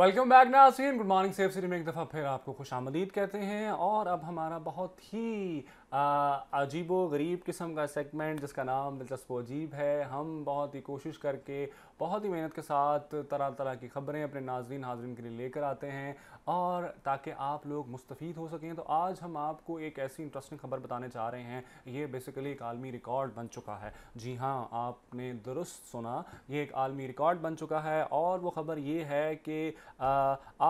welcome back नासिन good morning safe city में एक दफ़ा फिर आपको खुश आमदीद कहते हैं और अब हमारा बहुत ही अजीबो गरीब किस्म का सेगमेंट जिसका नाम दिलचस्प अजीब है हम बहुत ही कोशिश करके बहुत ही मेहनत के साथ तरह तरह की खबरें अपने नाजरन हाजरीन के लिए लेकर आते हैं और ताकि आप लोग मुस्तफ़ हो सकें तो आज हम आपको एक ऐसी इंटरेस्टिंग खबर बताने चाह रहे हैं ये बेसिकली एक आलमी रिकॉर्ड बन चुका है जी हाँ आपने दुरुस्त सुना ये एक आलमी रिकॉर्ड बन चुका है और वो ख़बर ये है कि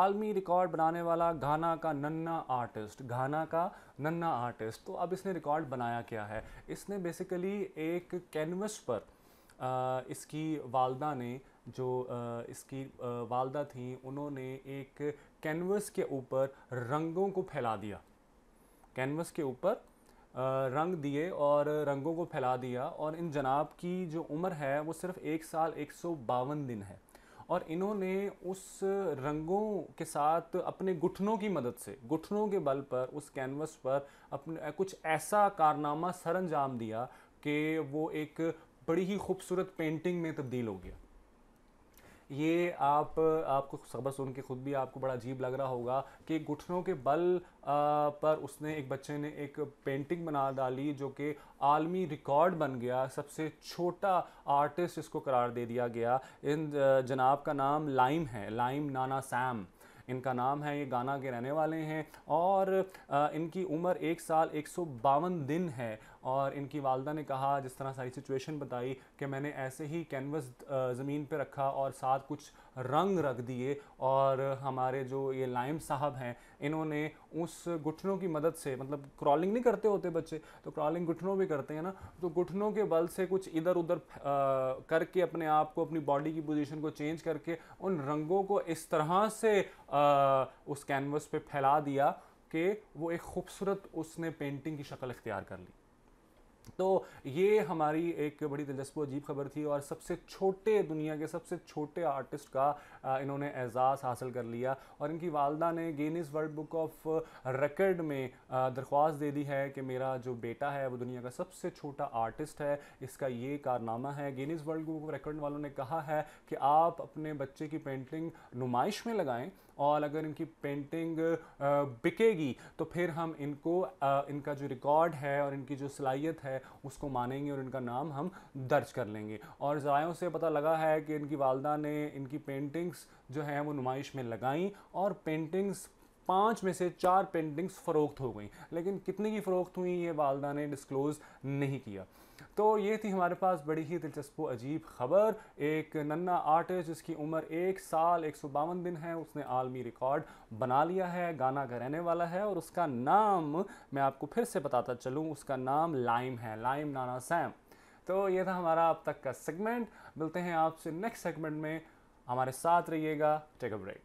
आलमी रिकॉर्ड बनाने वाला घाना का नन्ना आर्टिस्ट घाना का नन्ना आर्टिस्ट तो अब इसने रिकॉर्ड बनाया क्या है इसने बेसिकली एक कैनवस पर आ, इसकी वालदा ने जो आ, इसकी आ, वालदा थी उन्होंने एक कैनवस के ऊपर रंगों को फैला दिया कैनवस के ऊपर रंग दिए और रंगों को फैला दिया और इन जनाब की जो उम्र है वो सिर्फ एक साल एक सौ बावन दिन है और इन्होंने उस रंगों के साथ अपने घुटनों की मदद से घुटनों के बल पर उस कैनवस पर अपने कुछ ऐसा कारनामा सर अंजाम दिया कि वो एक बड़ी ही खूबसूरत पेंटिंग में तब्दील हो गया ये आप आपको खबर सुन के खुद भी आपको बड़ा अजीब लग रहा होगा कि घुटनों के बल आ, पर उसने एक बच्चे ने एक पेंटिंग बना डाली जो कि आलमी रिकॉर्ड बन गया सबसे छोटा आर्टिस्ट इसको करार दे दिया गया इन जनाब का नाम लाइम है लाइम नाना सैम इनका नाम है ये गाना के रहने वाले हैं और इनकी उम्र एक साल एक दिन है और इनकी वालदा ने कहा जिस तरह सारी सिचुएशन बताई कि मैंने ऐसे ही कैनवस ज़मीन पर रखा और साथ कुछ रंग रख दिए और हमारे जो ये लाइम साहब हैं इन्होंने उस घुटनों की मदद से मतलब क्रॉलिंग नहीं करते होते बच्चे तो क्रॉलिंग घुटनों भी करते हैं ना तो घुटनों के बल से कुछ इधर उधर करके अपने आप को अपनी बॉडी की पोजीशन को चेंज करके उन रंगों को इस तरह से आ, उस कैनवस पे फैला दिया कि वो एक खूबसूरत उसने पेंटिंग की शक्ल इख्तियार कर ली तो ये हमारी एक बड़ी दिलचस्प अजीब खबर थी और सबसे छोटे दुनिया के सबसे छोटे आर्टिस्ट का इन्होंने एजाज़ हासिल कर लिया और इनकी वालदा ने Guinness World Book of Record में दरख्वास्त दे दी है कि मेरा जो बेटा है वो दुनिया का सबसे छोटा आर्टिस्ट है इसका ये कारनामा है Guinness World Book of Record वालों ने कहा है कि आप अपने बच्चे की पेंटिंग नुमाइश में लगाएँ और अगर इनकी पेंटिंग बिकेगी तो फिर हम इनको इनका जो रिकॉर्ड है और इनकी जो सलाहियत है है उसको मानेंगे और इनका नाम हम दर्ज कर लेंगे और ज़रायों से पता लगा है कि इनकी वालदा ने इनकी पेंटिंग्स जो हैं वो नुमाइश में लगाई और पेंटिंग्स पाँच में से चार पेंटिंग्स फ़रोख्त हो गई लेकिन कितने की फ़रोख्त हुई ये वालदा ने डिस्क्लोज़ नहीं किया तो ये थी हमारे पास बड़ी ही दिलचस्प अजीब खबर एक नन्ना आर्टिस्ट जिसकी उम्र एक साल एक सौ बावन दिन है उसने आलमी रिकॉर्ड बना लिया है गाना का रहने वाला है और उसका नाम मैं आपको फिर से बताता चलूँ उसका नाम लाइम है लाइम नाना सैम तो ये था हमारा अब तक का सेगमेंट मिलते हैं आपसे नेक्स्ट सेगमेंट में हमारे साथ रहिएगा टेक अ ब्रेक